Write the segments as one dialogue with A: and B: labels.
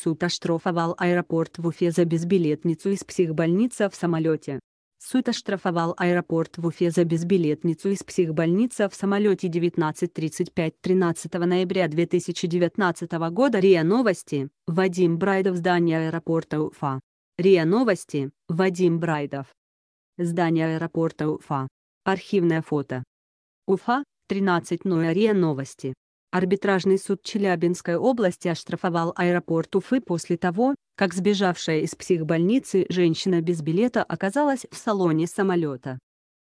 A: Суд оштрафовал аэропорт в Уфе за безбилетницу из психбольницы в самолете. Суд оштрафовал аэропорт в Уфе за безбилетницу из психбольницы в самолете 19.35 13 ноября 2019 года. РИА Новости, Вадим Брайдов Здание аэропорта Уфа. РИА Новости, Вадим Брайдов. Здание аэропорта Уфа. Архивное фото. Уфа, 13.00 РИА Новости. Арбитражный суд Челябинской области оштрафовал аэропорт Уфы после того, как сбежавшая из психбольницы женщина без билета оказалась в салоне самолета.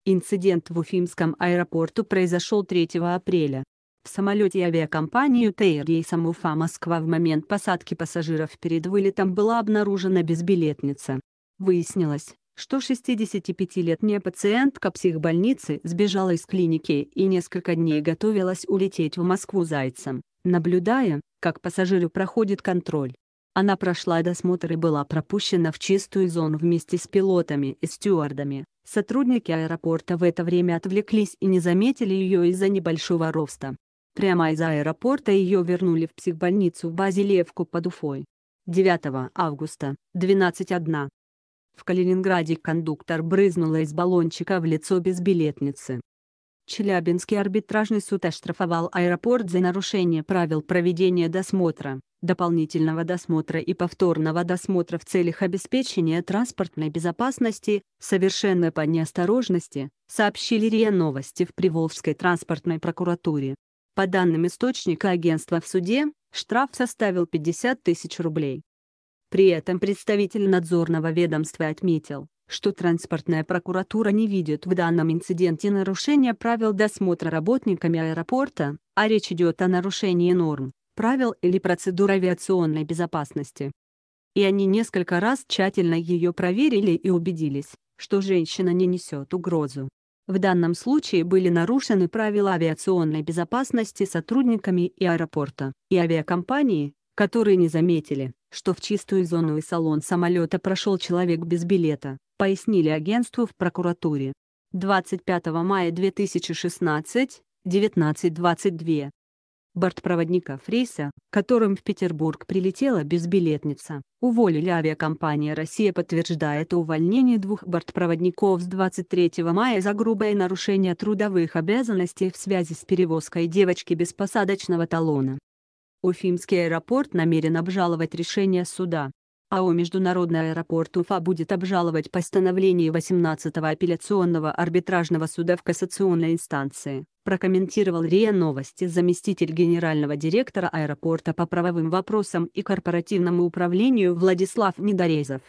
A: Инцидент в Уфимском аэропорту произошел 3 апреля. В самолете авиакомпании ТР рейсом Уфа Москва в момент посадки пассажиров перед вылетом была обнаружена безбилетница. Выяснилось, что 65-летняя пациентка психбольницы сбежала из клиники и несколько дней готовилась улететь в Москву зайцем, наблюдая, как пассажиру проходит контроль. Она прошла досмотр и была пропущена в чистую зону вместе с пилотами и стюардами. Сотрудники аэропорта в это время отвлеклись и не заметили ее из-за небольшого роста. Прямо из аэропорта ее вернули в психбольницу в базе Левку под Уфой. 9 августа, 12.1. В Калининграде кондуктор брызнула из баллончика в лицо безбилетницы. Челябинский арбитражный суд оштрафовал аэропорт за нарушение правил проведения досмотра, дополнительного досмотра и повторного досмотра в целях обеспечения транспортной безопасности, совершенно по неосторожности, сообщили РИА Новости в Приволжской транспортной прокуратуре. По данным источника агентства в суде, штраф составил 50 тысяч рублей. При этом представитель надзорного ведомства отметил, что транспортная прокуратура не видит в данном инциденте нарушения правил досмотра работниками аэропорта, а речь идет о нарушении норм, правил или процедур авиационной безопасности. И они несколько раз тщательно ее проверили и убедились, что женщина не несет угрозу. В данном случае были нарушены правила авиационной безопасности сотрудниками и аэропорта, и авиакомпании, которые не заметили, что в чистую зону и салон самолета прошел человек без билета, пояснили агентству в прокуратуре. 25 мая 2016, 19.22. Бортпроводников рейса, которым в Петербург прилетела безбилетница, уволили авиакомпания «Россия» подтверждает увольнение двух бортпроводников с 23 мая за грубое нарушение трудовых обязанностей в связи с перевозкой девочки без посадочного талона. Уфимский аэропорт намерен обжаловать решение суда. АО «Международный аэропорт Уфа» будет обжаловать постановление 18-го апелляционного арбитражного суда в кассационной инстанции, прокомментировал РИА Новости заместитель генерального директора аэропорта по правовым вопросам и корпоративному управлению Владислав Недорезов.